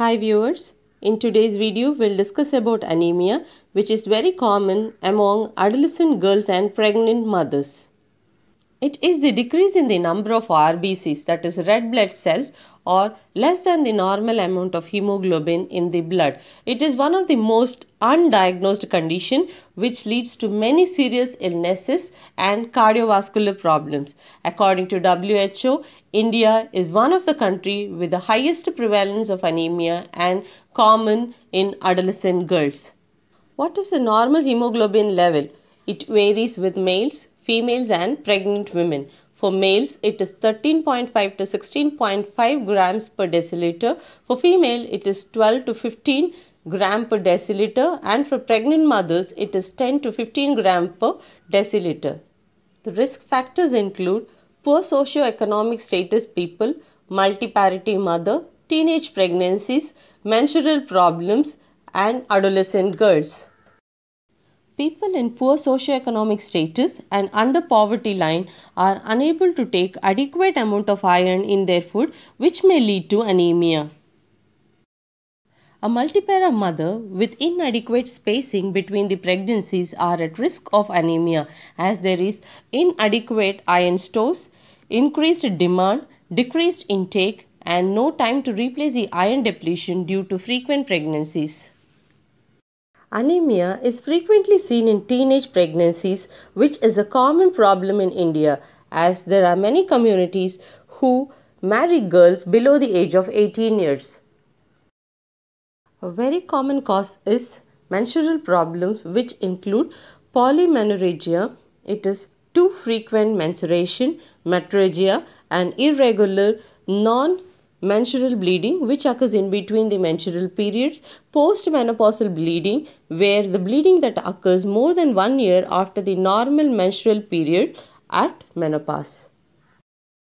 Hi viewers, in today's video we'll discuss about anemia which is very common among adolescent girls and pregnant mothers. It is the decrease in the number of RBCs that is red blood cells or less than the normal amount of hemoglobin in the blood. It is one of the most undiagnosed condition which leads to many serious illnesses and cardiovascular problems. According to WHO, India is one of the country with the highest prevalence of anemia and common in adolescent girls. What is the normal hemoglobin level? It varies with males, females and pregnant women. For males, it is 13.5 to 16.5 grams per deciliter. For female, it is 12 to 15 gram per deciliter and for pregnant mothers it is 10 to 15 gram per deciliter. The risk factors include poor socio-economic status people, multiparity mother, teenage pregnancies, menstrual problems and adolescent girls people in poor socioeconomic status and under poverty line are unable to take adequate amount of iron in their food which may lead to anemia. A multipara mother with inadequate spacing between the pregnancies are at risk of anemia as there is inadequate iron stores, increased demand, decreased intake and no time to replace the iron depletion due to frequent pregnancies. Anemia is frequently seen in teenage pregnancies, which is a common problem in India as there are many communities who marry girls below the age of 18 years. A very common cause is menstrual problems, which include polymenorrhagia, it is too frequent menstruation, metrorrhagia, and irregular non menstrual bleeding which occurs in between the menstrual periods postmenopausal bleeding where the bleeding that occurs more than one year after the normal menstrual period at menopause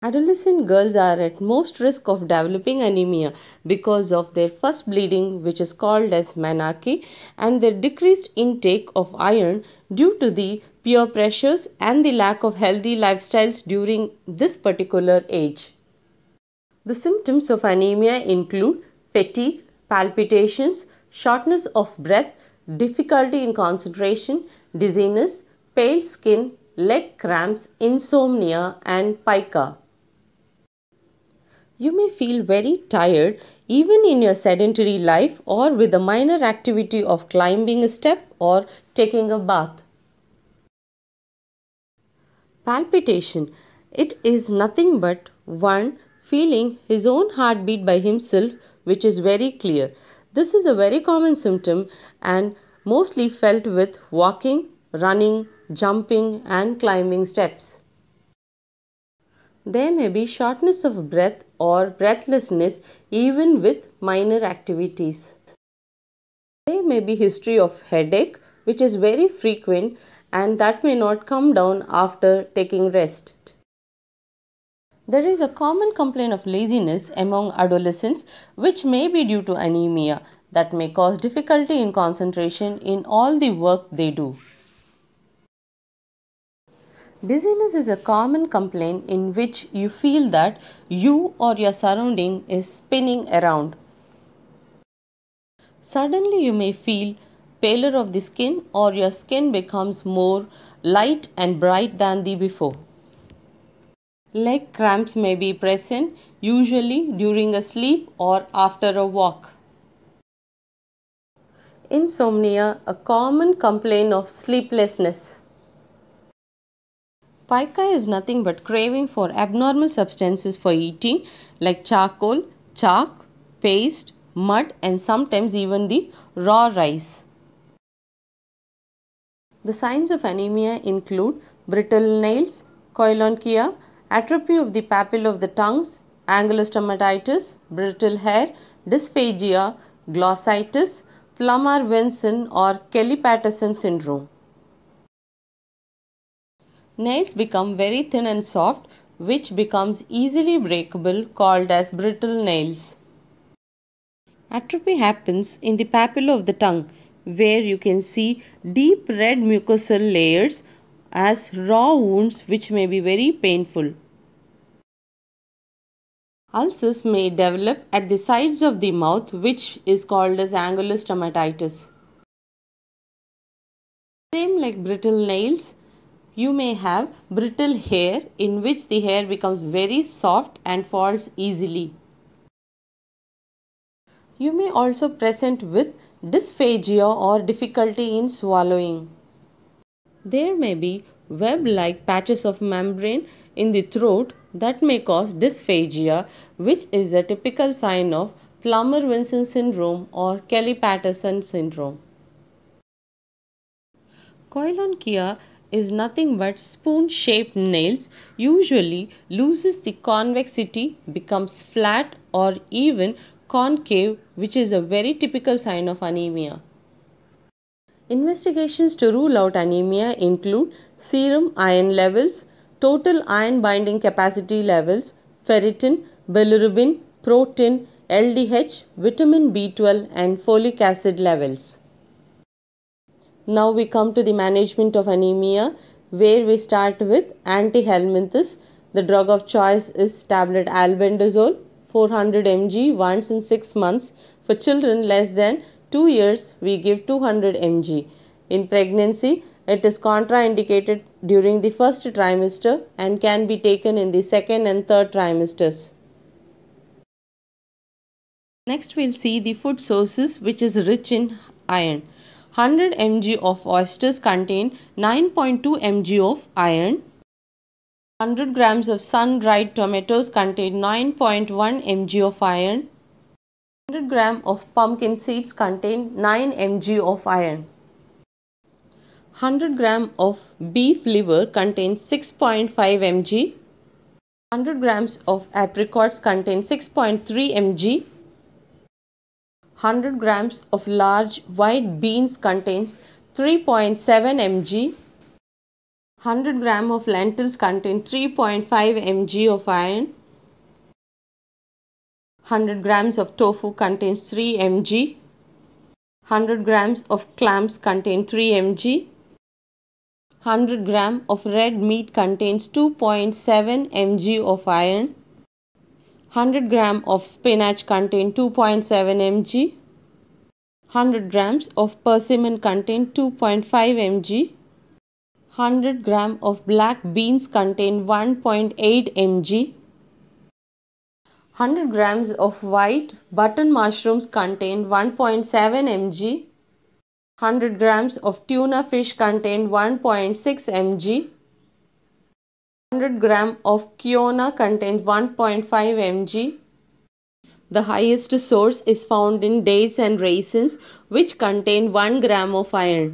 Adolescent girls are at most risk of developing anemia because of their first bleeding, which is called as menarche, and their decreased intake of iron due to the peer pressures and the lack of healthy lifestyles during this particular age. The symptoms of anemia include fatigue, palpitations, shortness of breath, difficulty in concentration, dizziness, pale skin, leg cramps, insomnia and pica. You may feel very tired even in your sedentary life or with a minor activity of climbing a step or taking a bath. Palpitation. It is nothing but one feeling his own heartbeat by himself, which is very clear. This is a very common symptom and mostly felt with walking, running, jumping, and climbing steps. There may be shortness of breath or breathlessness even with minor activities. There may be history of headache which is very frequent and that may not come down after taking rest. There is a common complaint of laziness among adolescents, which may be due to anemia, that may cause difficulty in concentration in all the work they do. Dizziness is a common complaint in which you feel that you or your surrounding is spinning around. Suddenly, you may feel paler of the skin or your skin becomes more light and bright than the before. Leg cramps may be present usually during a sleep or after a walk. Insomnia, a common complaint of sleeplessness. Pica is nothing but craving for abnormal substances for eating like charcoal, chalk, paste, mud and sometimes even the raw rice. The signs of anemia include brittle nails, koilonkia, atrophy of the papilla of the tongues, angular stomatitis, brittle hair, dysphagia, glossitis, Plummer-Vinson or Kelly-Patterson syndrome. Nails become very thin and soft which becomes easily breakable called as brittle nails. Atrophy happens in the papilla of the tongue where you can see deep red mucosal layers as raw wounds which may be very painful. Ulcers may develop at the sides of the mouth which is called as angular stomatitis. Same like brittle nails, you may have brittle hair in which the hair becomes very soft and falls easily. You may also present with dysphagia or difficulty in swallowing. There may be web-like patches of membrane in the throat that may cause dysphagia which is a typical sign of Plummer-Winson syndrome or Kelly-Patterson syndrome. Coelonchia is nothing but spoon-shaped nails usually loses the convexity becomes flat or even concave which is a very typical sign of anemia. Investigations to rule out anemia include serum iron levels, total iron binding capacity levels, ferritin, bilirubin, protein, LDH, vitamin B12 and folic acid levels. Now we come to the management of anemia where we start with antihelminthes. The drug of choice is tablet albendazole 400 mg once in 6 months for children less than 2 years we give 200 mg. In pregnancy it is contraindicated during the first trimester and can be taken in the second and third trimesters. Next we'll see the food sources which is rich in iron. 100 mg of oysters contain 9.2 mg of iron. 100 grams of sun-dried tomatoes contain 9.1 mg of iron. 100 gram of pumpkin seeds contain 9 mg of iron. 100 gram of beef liver contains 6.5 mg. 100 grams of apricots contain 6.3 mg. 100 grams of large white beans contains 3.7 mg. 100 gram of lentils contain 3.5 mg of iron. 100 grams of tofu contains 3 mg. 100 grams of clams contain 3 mg. 100 gram of red meat contains 2.7 mg of iron. 100 gram of spinach contain 2.7 mg. 100 grams of persimmon contain 2.5 mg. 100 gram of black beans contain 1.8 mg. 100 grams of white button mushrooms contain 1.7 mg 100 grams of tuna fish contain 1.6 mg 100 gram of kiona contains 1.5 mg the highest source is found in dates and raisins which contain 1 gram of iron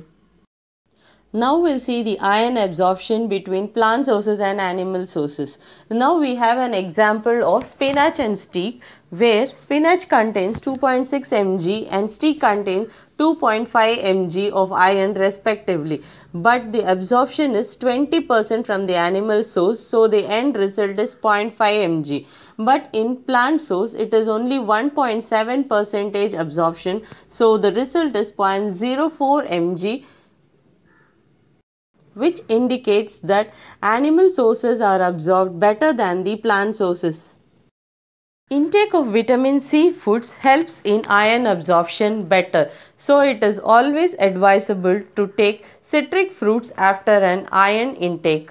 now we'll see the iron absorption between plant sources and animal sources. Now we have an example of spinach and steak where spinach contains 2.6 mg and steak contains 2.5 mg of iron respectively. But the absorption is 20% from the animal source so the end result is 0.5 mg. But in plant source it is only 1.7 percentage absorption so the result is 0.04 mg which indicates that animal sources are absorbed better than the plant sources. Intake of vitamin C foods helps in iron absorption better. So it is always advisable to take citric fruits after an iron intake.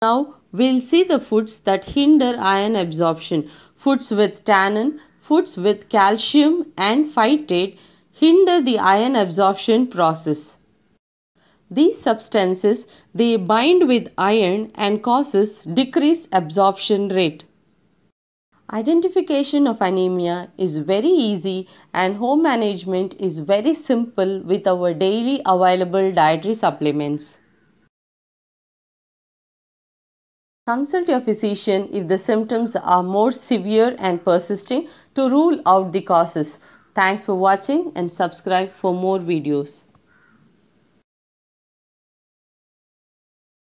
Now we'll see the foods that hinder iron absorption. Foods with tannin, foods with calcium and phytate hinder the iron absorption process. These substances they bind with iron and causes decreased absorption rate. Identification of anemia is very easy and home management is very simple with our daily available dietary supplements. Consult your physician if the symptoms are more severe and persisting to rule out the causes. Thanks for watching and subscribe for more videos.